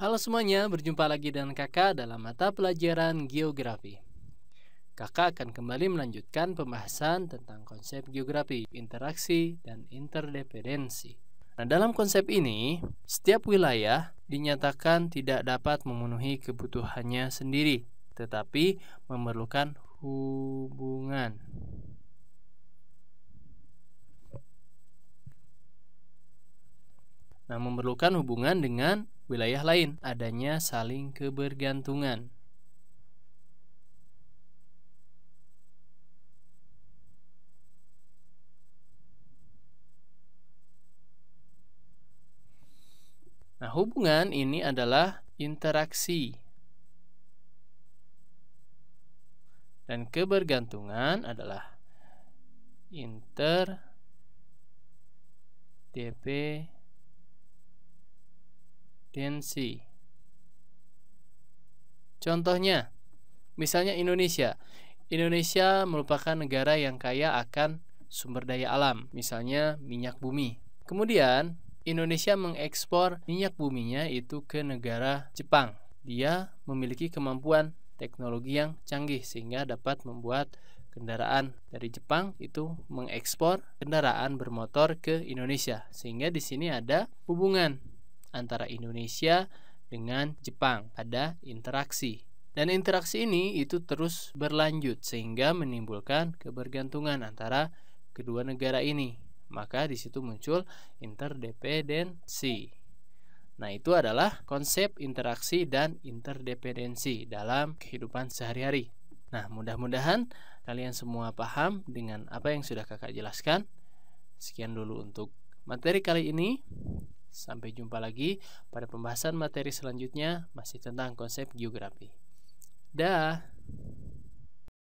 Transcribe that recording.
Halo semuanya, berjumpa lagi dengan kakak dalam mata pelajaran geografi. Kakak akan kembali melanjutkan pembahasan tentang konsep geografi, interaksi, dan interdependensi. Nah, dalam konsep ini, setiap wilayah dinyatakan tidak dapat memenuhi kebutuhannya sendiri, tetapi memerlukan hubungan. Nah, memerlukan hubungan dengan wilayah lain adanya saling kebergantungan. Nah, hubungan ini adalah interaksi. Dan kebergantungan adalah inter Tensi. Contohnya, misalnya Indonesia. Indonesia merupakan negara yang kaya akan sumber daya alam, misalnya minyak bumi. Kemudian, Indonesia mengekspor minyak buminya itu ke negara Jepang. Dia memiliki kemampuan teknologi yang canggih sehingga dapat membuat kendaraan dari Jepang itu mengekspor kendaraan bermotor ke Indonesia. Sehingga di sini ada hubungan antara Indonesia dengan Jepang pada interaksi. Dan interaksi ini itu terus berlanjut sehingga menimbulkan kebergantungan antara kedua negara ini. Maka di situ muncul interdependensi. Nah, itu adalah konsep interaksi dan interdependensi dalam kehidupan sehari-hari. Nah, mudah-mudahan kalian semua paham dengan apa yang sudah kakak jelaskan. Sekian dulu untuk materi kali ini. Sampai jumpa lagi pada pembahasan materi selanjutnya masih tentang konsep geografi. Dah.